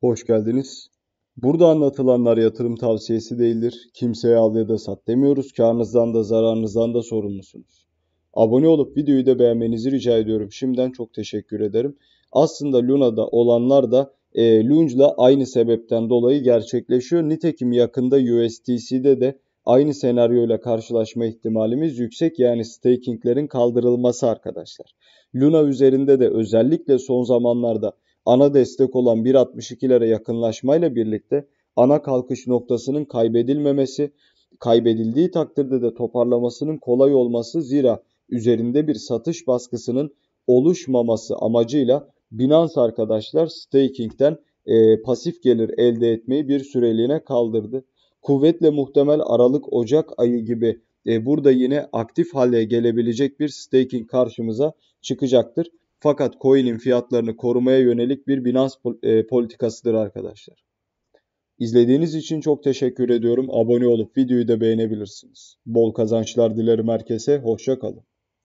Hoş geldiniz. Burada anlatılanlar yatırım tavsiyesi değildir. Kimseye al ya da sat demiyoruz. Karnınızdan da zararınızdan da sorumlusunuz. Abone olup videoyu da beğenmenizi rica ediyorum. Şimdiden çok teşekkür ederim. Aslında Luna'da olanlar da e, Lunge'la aynı sebepten dolayı gerçekleşiyor. Nitekim yakında USDC'de de aynı senaryoyla karşılaşma ihtimalimiz yüksek yani stakinglerin kaldırılması arkadaşlar. Luna üzerinde de özellikle son zamanlarda ana destek olan 1.62'lere yakınlaşmayla birlikte ana kalkış noktasının kaybedilmemesi, kaybedildiği takdirde de toparlamasının kolay olması zira üzerinde bir satış baskısının oluşmaması amacıyla Binance arkadaşlar staking'den e, pasif gelir elde etmeyi bir süreliğine kaldırdı. Kuvvetle muhtemel Aralık-Ocak ayı gibi e, burada yine aktif hale gelebilecek bir staking karşımıza çıkacaktır. Fakat coin'in fiyatlarını korumaya yönelik bir Binance e, politikasıdır arkadaşlar. İzlediğiniz için çok teşekkür ediyorum. Abone olup videoyu da beğenebilirsiniz. Bol kazançlar dilerim herkese. Hoşça kalın.